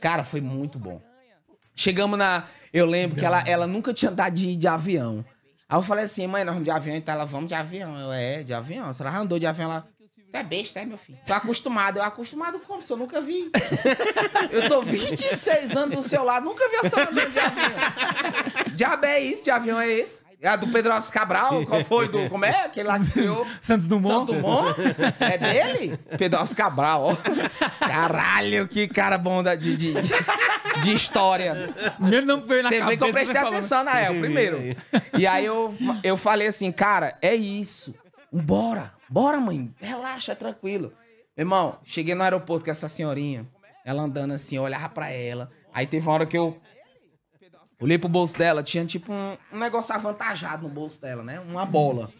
Cara, foi muito bom. Chegamos na. Eu lembro que ela, ela nunca tinha andado de, de avião. Aí eu falei assim, mãe, nós vamos de avião, então ela, vamos de avião. Eu, é, de avião. Se ela andou de avião, ela. Tu é besta, é, meu filho? Tô acostumado. Eu acostumado como? Se eu nunca vi. Eu tô 26 anos do seu lado, nunca vi a senhora andando de avião. Diabo é isso, de avião é esse. É a do Pedro Alves Cabral, qual foi? Do, como é? Aquele lá que criou. Santos Dumont. Santos Dumont? É dele? Pedro Alves Cabral, ó. Caralho, que cara bom da, de, de, de história. Primeiro não veio na Você veio que eu né, prestei atenção na El, primeiro. E aí eu, eu falei assim, cara, é isso. Bora, bora, mãe. Relaxa, é tranquilo. irmão, cheguei no aeroporto com essa senhorinha. Ela andando assim, eu olhava pra ela. Aí teve uma hora que eu Olhei pro bolso dela, tinha tipo um, um negócio avantajado no bolso dela, né? Uma bola.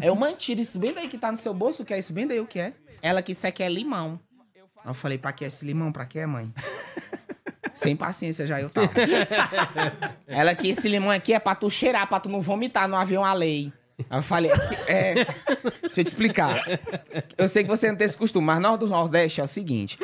É Aí eu mantive isso bem daí que tá no seu bolso, o que é isso bem daí, o que é? Ela que isso aqui é limão. Aí eu falei, pra que é esse limão? Pra que é, mãe? Sem paciência já eu tava. Ela que esse limão aqui é pra tu cheirar, pra tu não vomitar no avião a lei. Aí eu falei, é, deixa eu te explicar. Eu sei que você não tem esse costume, mas nós do Nordeste é o seguinte: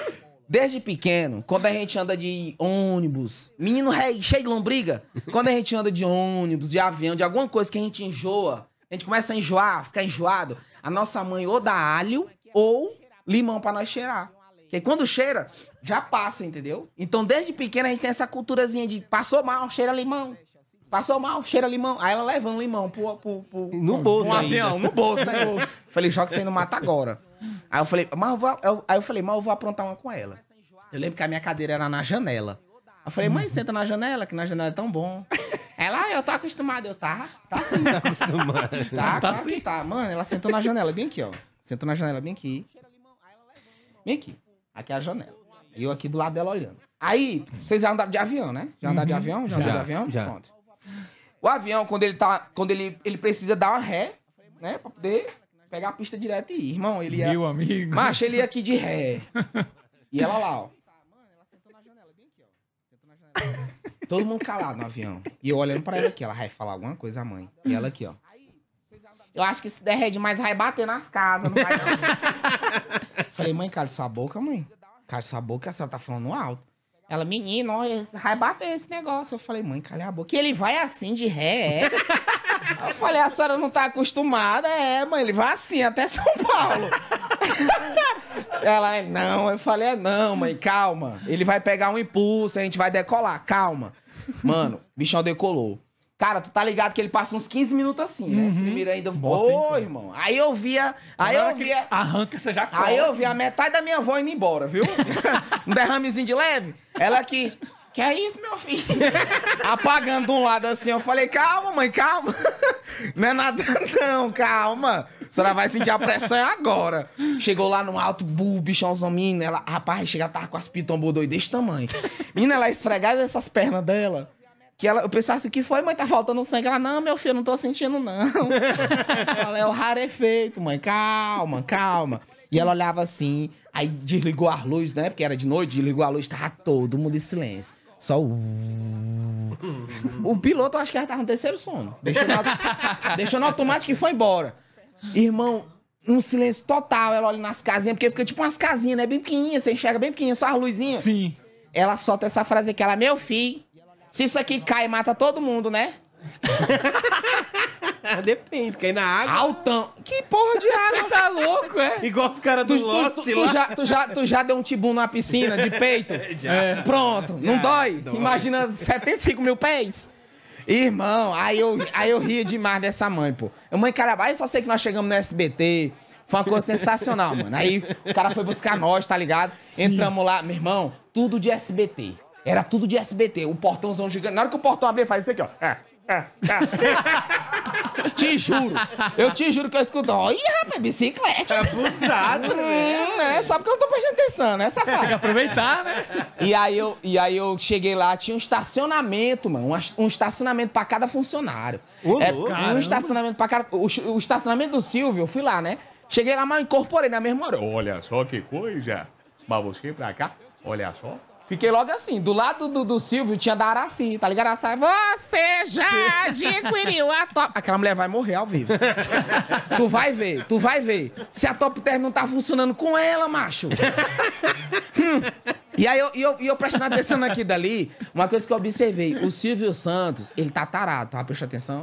Desde pequeno, quando a gente anda de ônibus, menino rei, cheio de lombriga, quando a gente anda de ônibus, de avião, de alguma coisa que a gente enjoa, a gente começa a enjoar, ficar enjoado, a nossa mãe ou dá alho ou limão para nós cheirar. Porque quando cheira, já passa, entendeu? Então, desde pequeno a gente tem essa culturazinha de passou mal, cheira limão. Passou mal, cheira limão. Aí ela levando limão pro, pro, pro no bolso um avião, no bolso. Aí eu falei, joga você não mata agora. Aí eu falei, mas eu vou, eu, aí eu falei, mas eu vou aprontar uma com ela. Eu lembro que a minha cadeira era na janela. Eu falei, mãe, uhum. senta na janela, que na janela é tão bom. Ela, ah, eu tô acostumada. Eu, tá, tá sim. Tá acostumada. Tá, tá claro sim. tá. Mano, ela sentou na janela, bem aqui, ó. Sentou na janela, bem aqui. Bem aqui. Aqui é a janela. E eu aqui do lado dela olhando. Aí, vocês já andaram de avião, né? Já andaram de uhum. avião? Já, já andaram de avião? Já. Pronto. O avião, quando ele tá. Quando ele, ele precisa dar uma ré, né? Pra poder pegar a pista direto e ir, irmão. Ele ia, Meu amigo. Macho, ele ia aqui de ré. E ela lá, ó. Todo mundo calado no avião. E eu olhando pra ela aqui, ela vai falar alguma coisa, a mãe. E ela aqui, ó. Eu acho que se der ré demais, vai bater nas casas, não vai não. Falei, mãe, cala sua boca, mãe. Cala sua boca, a senhora tá falando alto. Ela, menino, olha, vai bater esse negócio. Eu falei, mãe, cala a boca. E ele vai assim de ré. É. eu falei, a senhora não tá acostumada? É, mãe, ele vai assim até São Paulo. Ela, é, não. Eu falei, é não, mãe, calma. Ele vai pegar um impulso, a gente vai decolar, calma. Mano, bichão decolou. Cara, tu tá ligado que ele passa uns 15 minutos assim, né? Uhum. Primeiro ainda, ô, irmão. Aí eu via, aí eu via... Arranca, você já corre. Aí eu via a metade da minha avó indo embora, viu? um derramezinho de leve. Ela aqui, que é isso, meu filho? Apagando de um lado assim, eu falei, calma, mãe, calma. Não é nada não, calma. A senhora vai sentir a pressão agora. Chegou lá no alto, bu, bichãozão, menina. Ela, rapaz, chega, tava com as pitombos doido desse tamanho. Menina, ela esfregava essas pernas dela que ela, eu pensasse, o que foi, mãe? Tá faltando sangue. Ela, não, meu filho, não tô sentindo, não. ela é o rarefeito, mãe. Calma, calma. E ela olhava assim, aí desligou as luzes, né? Porque era de noite, desligou a luz, tava todo mundo em silêncio. Só o. O piloto, acho que ela tava no terceiro sono. Deixou no, deixou no automático e foi embora. Irmão, um silêncio total. Ela olha nas casinhas, porque fica tipo umas casinhas, né? Bem pequenininha, você enxerga bem pequenininha, só as luzinhas. Sim. Ela solta essa frase aqui, ela, meu filho, se isso aqui cai, mata todo mundo, né? Depende, cai na água. Altão. Que porra de água? Você tá louco, é? Igual os caras do tu, Lost tu, tu, tu, já, tu, já, tu já deu um tibum numa piscina de peito? É, já. É. Pronto, já. não dói? dói. Imagina 75 mil pés? Irmão, aí eu, aí eu ria demais dessa mãe, pô. Eu, mãe, cara, só sei que nós chegamos no SBT. Foi uma coisa sensacional, mano. Aí o cara foi buscar nós, tá ligado? Sim. Entramos lá, meu irmão, tudo de SBT. Era tudo de SBT, um portãozão gigante. Na hora que o portão abrir, faz isso aqui, ó. É, é, é. te juro. Eu te juro que eu escuto. Ó, ih, rapaz, bicicleta. É abusado, é, né? né? Sabe que eu não tô prestando atenção, né, safado? É, tem que aproveitar, né? E aí eu, e aí eu cheguei lá, tinha um estacionamento, mano. Um, um estacionamento pra cada funcionário. Ô, é, um estacionamento pra cada... O, o estacionamento do Silvio, eu fui lá, né? Cheguei lá, mas incorporei na mesma hora. Olha só que coisa. Mas você pra cá, olha só. Fiquei logo assim, do lado do, do Silvio tinha da Araci, tá ligado? Araci, você já adquiriu a top. Aquela mulher vai morrer ao vivo. tu vai ver, tu vai ver. Se a top term não tá funcionando com ela, macho. Hum. E aí eu, eu, eu prestando atenção aqui dali, uma coisa que eu observei, o Silvio Santos, ele tá tarado, tá? Presta atenção.